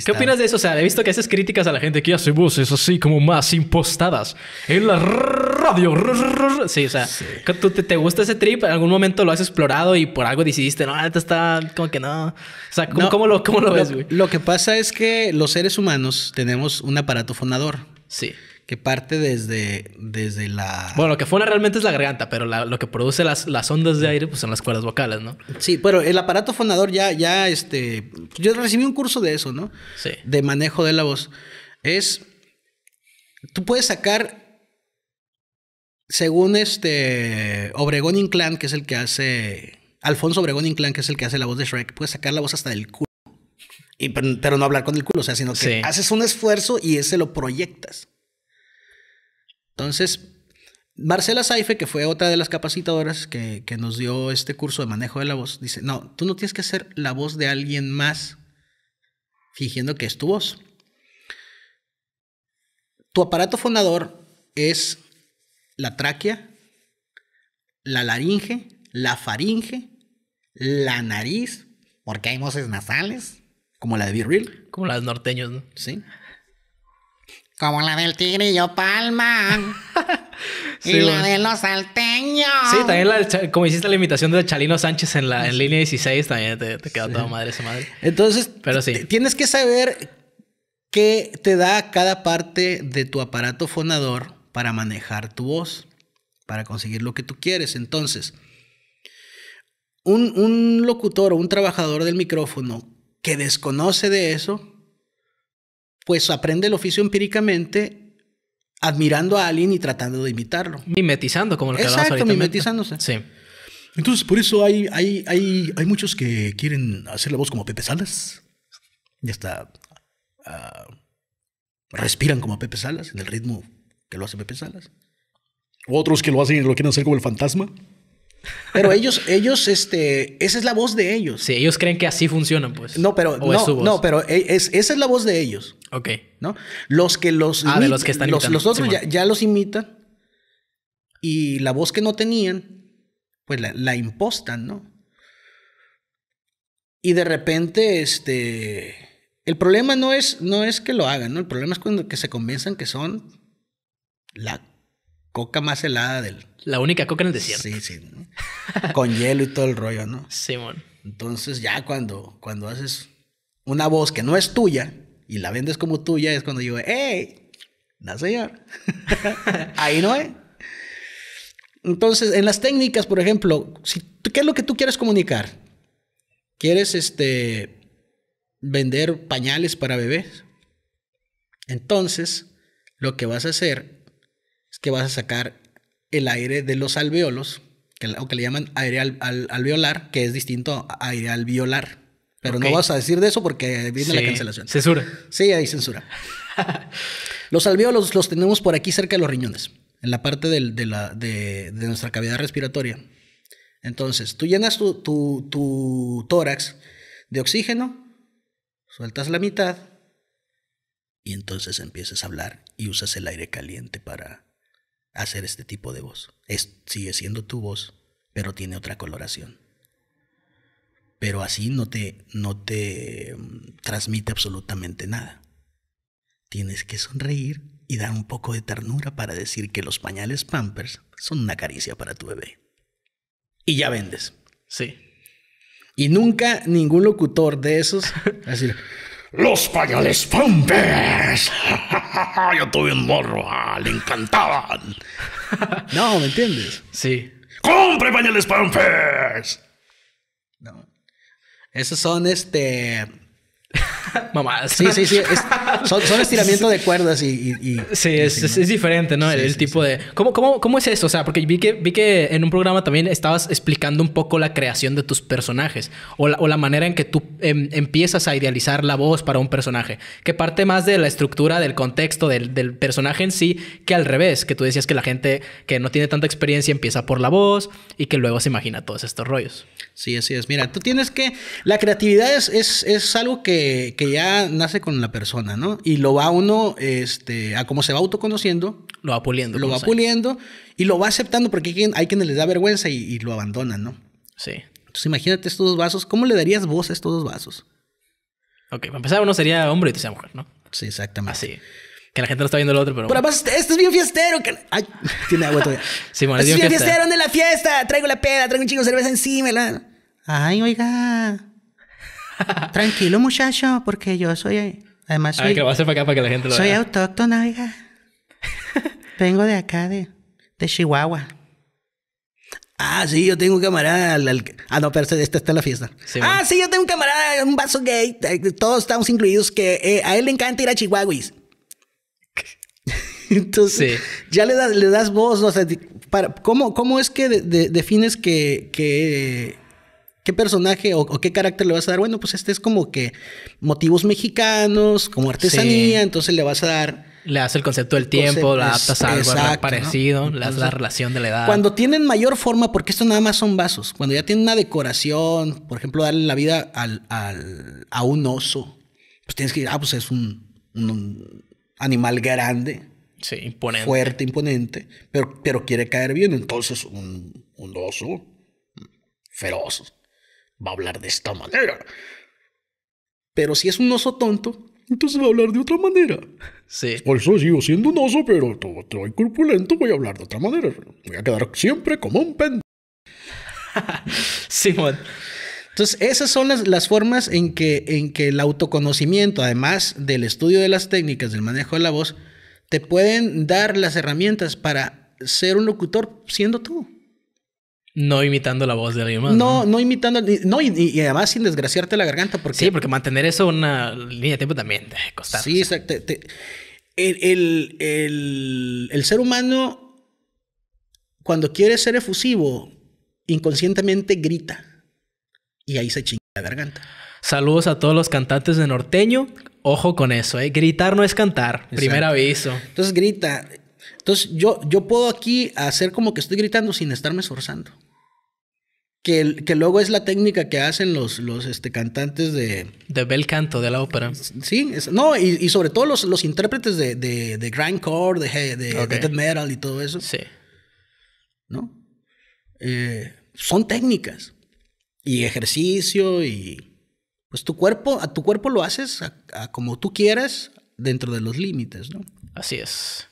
¿Qué opinas de eso? O sea, he visto que haces críticas a la gente que hace voces así como más impostadas en la radio. Sí, o sea, ¿tú te, te, gusta ese trip? ¿En algún momento lo has explorado y por algo decidiste, no, ahorita está como que no? O sea, ¿cómo, lo, ves, güey? Lo que pasa es que los seres humanos tenemos un aparato fonador. Sí que parte desde, desde la... Bueno, lo que fona realmente es la garganta, pero lo que produce las, las ondas de aire pues, son las cuerdas vocales, ¿no? Sí, pero el aparato fonador ya, ya, este... Yo recibí un curso de eso, ¿no? Sí. De manejo de la voz. Es... Tú puedes sacar según este Obregón Inclán, que es el que hace Alfonso Obregón Inclán, que es el que hace la voz de Shrek, puedes sacar la voz hasta del culo. Y, pero, no hablar con el culo, o sea, sino que haces un esfuerzo y ese lo proyectas. Entonces, Marcela Saife, que fue otra de las capacitadoras que, nos dio este curso de manejo de la voz, dice, no, tú no tienes que ser la voz de alguien más fingiendo que es tu voz. Tu aparato fonador es la tráquea, la laringe, la faringe, la nariz, porque hay voces nasales, como la de Birril, Como las norteños, ¿no? Sí. Como la del Tigrillo Palma. y la de los salteños. Sí, también como hiciste la imitación de Chalino Sánchez en la en línea 16, también te, quedó toda madre esa madre. Entonces, tienes que saber qué te da cada parte de tu aparato fonador para manejar tu voz, para conseguir lo que tú quieres. Entonces, un, un locutor o un trabajador del micrófono que desconoce de eso, pues aprende el oficio empíricamente admirando a alguien y tratando de imitarlo. Mimetizando, como lo que Exacto, mimetizándose. Sí. Entonces, por eso hay, hay, hay, hay muchos que quieren hacer la voz como Pepe Salas. Ya está. Ah, respiran como Pepe Salas, en el ritmo que lo hace Pepe Salas. Otros que lo hacen lo quieren hacer como el fantasma. Pero ellos, ellos, este, esa es la voz de ellos. Sí, ellos creen que así funcionan, pues. No, pero no, no, pero e, es, esa es la voz de ellos. Ok. ¿No? Los que los. Ah, de los que están los, los otros ya, los imitan. Y la voz que no tenían, pues la, impostan, ¿no? Y de repente, este. El problema no es, no es que lo hagan, ¿no? El problema es cuando que se convenzan que son la coca más helada del... La única coca en el desierto. Sí, sí. Con hielo y todo el rollo, ¿no? Simón. Entonces ya cuando, cuando haces una voz que no es tuya y la vendes como tuya, es cuando digo, ¡Ey! No, señor. Ahí no es. ¿eh? Entonces, en las técnicas, por ejemplo, si, ¿qué es lo que tú quieres comunicar? ¿Quieres este, vender pañales para bebés? Entonces, lo que vas a hacer es que vas a sacar el aire de los alveolos, que, o que le llaman aire alveolar, que es distinto a aire alveolar. Pero no vas a decir de eso porque viene la cancelación. Censura. Sí, hay censura. los alveolos los tenemos por aquí cerca de los riñones, en la parte de, nuestra cavidad respiratoria. Entonces, tú llenas tu, tu tórax de oxígeno, sueltas la mitad y entonces empiezas a hablar y usas el aire caliente para hacer este tipo de voz. sigue siendo tu voz, pero tiene otra coloración. Pero así no te, no te mm, transmite absolutamente nada. Tienes que sonreír y dar un poco de ternura para decir que los pañales Pampers son una caricia para tu bebé. Y ya vendes. Sí. Y nunca ningún locutor de esos así los pañales Pampers. Yo tuve un morro, ah, le encantaban. no, ¿me entiendes? Sí. ¡Compre pañales Pampers! No. Esos son este. ¡Mamá! Sí, sí, sí. son, estiramiento de cuerdas y. sí, es, diferente, ¿no? el tipo de. ¿Cómo, cómo, cómo es eso? O sea, porque vi que, vi que en un programa también estabas explicando un poco la creación de tus personajes o la, manera en que tú em, empiezas a idealizar la voz para un personaje. Que parte más de la estructura, del contexto, del, personaje en sí, que al revés. Que tú decías que la gente que no tiene tanta experiencia empieza por la voz y que luego se imagina todos estos rollos. Sí, así es. Mira, tú tienes que. La creatividad es, es, algo que que ya nace con la persona, ¿no? Y lo va uno, este, a como se va autoconociendo. Lo va puliendo. Lo va puliendo y lo va aceptando porque hay, quien, quienes les da vergüenza y, lo abandonan, ¿no? Sí. Entonces imagínate estos dos vasos. ¿Cómo le darías vos a estos dos vasos? Ok, para empezar uno sería hombre y tú seas mujer, ¿no? Sí, exactamente. Así. Que la gente no está viendo el otro, pero. Pero además, este, este es bien fiestero. Ay, tiene agua todavía. sí, bueno, es este bien, fiestero! fiestero. en la fiesta. Traigo la peda, traigo un chingo de cerveza encima. Ay, oiga. Tranquilo, muchacho, porque yo soy. Además, soy. autóctona, oiga. Vengo de acá, de, de Chihuahua. Ah, sí, yo tengo un camarada. ah, no, pero esta, este está en la fiesta. ah, sí, yo tengo un camarada, un vaso gay. Eh, todos estamos incluidos que eh, a él le encanta ir a Chihuahuas Entonces, ya le das, le das voz, para, ¿cómo, ¿cómo, es que defines que, ¿Qué personaje o, qué carácter le vas a dar? Bueno, pues este es como que motivos mexicanos, como artesanía, entonces le vas a dar... Le das el concepto del tiempo, le adaptas a algo parecido, le das la relación de la edad. Cuando tienen mayor forma, porque esto nada más son vasos, cuando ya tienen una decoración, por ejemplo, darle la vida al, a un oso, pues tienes que ir, ah, pues es un, animal grande. Sí, imponente. Fuerte, imponente, pero, pero quiere caer bien, entonces un, un oso mm, feroz va a hablar de esta manera. Pero si es un oso tonto, entonces va a hablar de otra manera. Por eso sigo siendo un oso, pero todo, corpulento, voy a hablar de otra manera. Voy a quedar siempre como un pendejo. Simón. Entonces, esas son las, formas en que, en que el autoconocimiento, además del estudio de las técnicas, del manejo de la voz, te pueden dar las herramientas para ser un locutor siendo tú. No imitando la voz de alguien más. No, no, imitando. No, y, además sin desgraciarte la garganta. Porque... Sí, porque mantener eso una línea de tiempo también te Sí, exacto. el, ser humano, cuando quiere ser efusivo, inconscientemente grita. Y ahí se chinga la garganta. Saludos a todos los cantantes de norteño. Ojo con eso, ¿eh? Gritar no es cantar. Primer aviso. Entonces grita. Entonces, yo, yo puedo aquí hacer como que estoy gritando sin estarme esforzando. Que, que luego es la técnica que hacen los, los este, cantantes de... De bel canto, de la ópera. Sí, no, y, sobre todo los, los intérpretes de, de, de grindcore, de, de, metal y todo eso. Sí. ¿No? Eh, son técnicas. Y ejercicio y... Pues tu cuerpo, a tu cuerpo lo haces como tú quieras dentro de los límites, ¿no? Así es.